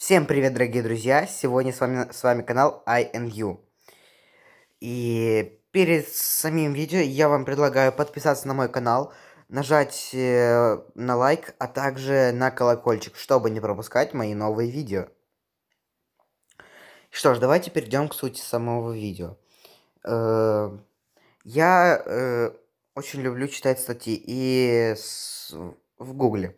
Всем привет, дорогие друзья! Сегодня с вами, с вами канал INU. И перед самим видео я вам предлагаю подписаться на мой канал, нажать э, на лайк, а также на колокольчик, чтобы не пропускать мои новые видео. Что ж, давайте перейдем к сути самого видео. Э, я э, очень люблю читать статьи и в Гугле.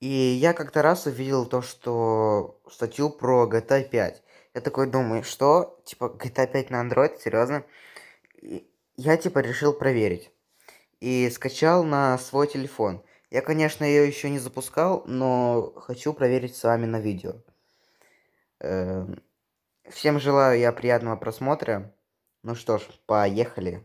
И я как-то раз увидел то, что статью про GTA 5. Я такой думаю, что? Типа, GTA 5 на Android? Серьезно? я типа решил проверить. И скачал на свой телефон. Я, конечно, ее еще не запускал, но хочу проверить с вами на видео. Эм, всем желаю я приятного просмотра. Ну что ж, поехали.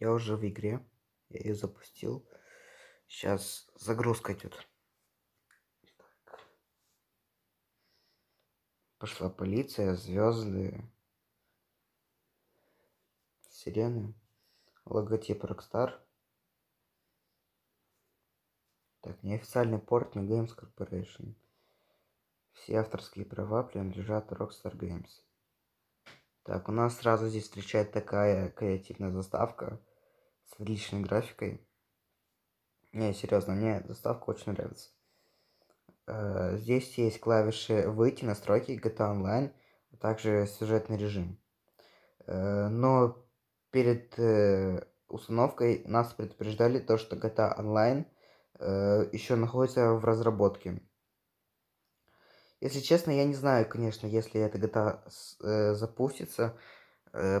Я уже в игре. Я ее запустил. Сейчас загрузка идет. Так. Пошла полиция, звезды, сирены, логотип Rockstar. Так, неофициальный порт на Games Corporation. Все авторские права принадлежат Rockstar Games. Так, у нас сразу здесь встречает такая креативная заставка с отличной графикой. Не, серьезно, мне заставка очень нравится. Э, здесь есть клавиши «Выйти», «Настройки», «GTA Online», а также «Сюжетный режим». Э, но перед э, установкой нас предупреждали то, что GTA Online еще находится в разработке. Если честно, я не знаю, конечно, если эта GTA запустится,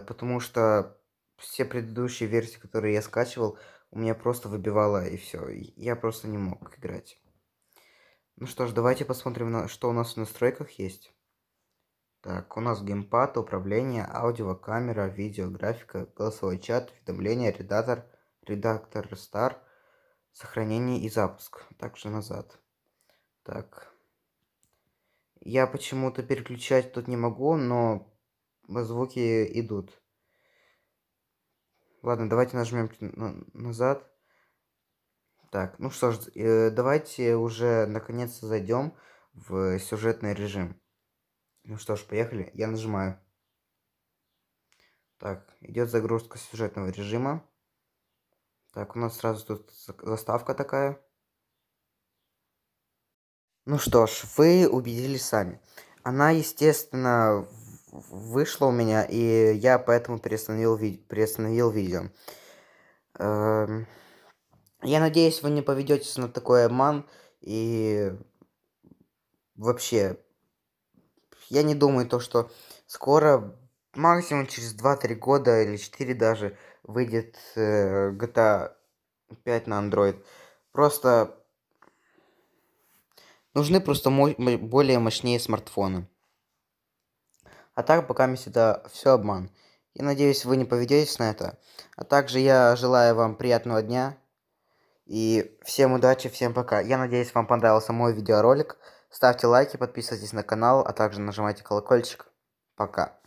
потому что все предыдущие версии, которые я скачивал, у меня просто выбивало, и все. Я просто не мог играть. Ну что ж, давайте посмотрим, на, что у нас в настройках есть. Так, у нас геймпад, управление, аудио, камера, видео, графика, голосовой чат, уведомления, редактор, редактор стар, сохранение и запуск. Также назад. Так. Я почему-то переключать тут не могу, но звуки идут. Ладно, давайте нажмем назад. Так, ну что ж, э, давайте уже наконец-то зайдем в сюжетный режим. Ну что ж, поехали. Я нажимаю. Так, идет загрузка сюжетного режима. Так, у нас сразу тут заставка такая. Ну что ж, вы убедились сами. Она, естественно, вышло у меня, и я поэтому приостановил, ви приостановил видео. Э я надеюсь, вы не поведетесь на такой обман, и вообще, я не думаю то, что скоро, максимум через 2-3 года или 4 даже, выйдет э, GTA 5 на Android. Просто нужны просто мо более мощные смартфоны. А так, пока мне все обман. Я надеюсь, вы не поведетесь на это. А также я желаю вам приятного дня. И всем удачи, всем пока. Я надеюсь, вам понравился мой видеоролик. Ставьте лайки, подписывайтесь на канал, а также нажимайте колокольчик. Пока.